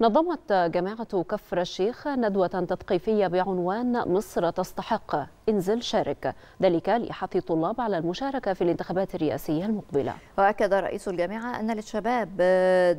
نظمت جامعة كفر الشيخ ندوة تثقيفية بعنوان مصر تستحق انزل شارك ذلك لحث الطلاب على المشاركة في الانتخابات الرئاسية المقبلة وأكد رئيس الجامعة أن للشباب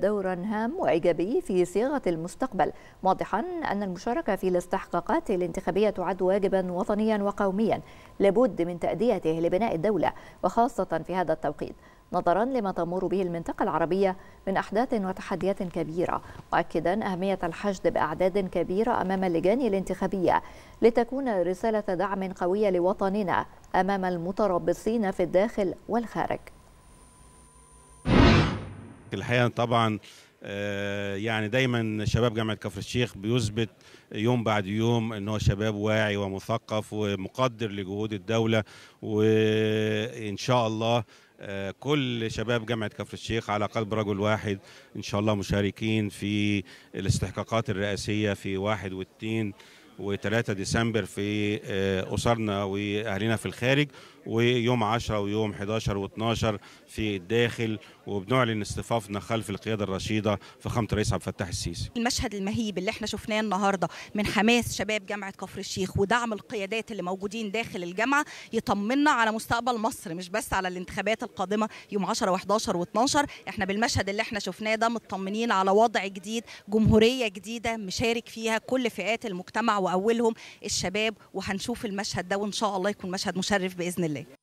دورا هام وإيجابي في صياغة المستقبل واضحا أن المشاركة في الاستحقاقات الانتخابية تعد واجبا وطنيا وقوميا لابد من تأديته لبناء الدولة وخاصة في هذا التوقيت نظرا لما تمر به المنطقة العربية من أحداث وتحديات كبيرة مؤكدا أهمية الحشد بأعداد كبيرة أمام اللجان الانتخابية لتكون رسالة دعم قوية لوطننا أمام المتربصين في الداخل والخارج الحقيقة طبعا آه، يعني دايما شباب جامعه كفر الشيخ بيثبت يوم بعد يوم ان هو شباب واعي ومثقف ومقدر لجهود الدوله وان شاء الله آه، كل شباب جامعه كفر الشيخ على قلب رجل واحد ان شاء الله مشاركين في الاستحقاقات الرئاسيه في واحد والتين و3 ديسمبر في آه، أسرنا وأهلنا في الخارج ويوم 10 ويوم 11 و12 في الداخل وبنعلن اصطفافنا خلف القياده الرشيده فخامه الرئيس عبد الفتاح السيسي. المشهد المهيب اللي احنا شفناه النهارده من حماس شباب جامعه كفر الشيخ ودعم القيادات اللي موجودين داخل الجامعه يطمنا على مستقبل مصر مش بس على الانتخابات القادمه يوم 10 و11 و12 احنا بالمشهد اللي احنا شفناه ده مطمنين على وضع جديد جمهوريه جديده مشارك فيها كل فئات المجتمع واولهم الشباب وهنشوف المشهد ده وان شاء الله يكون مشهد مشرف باذن الله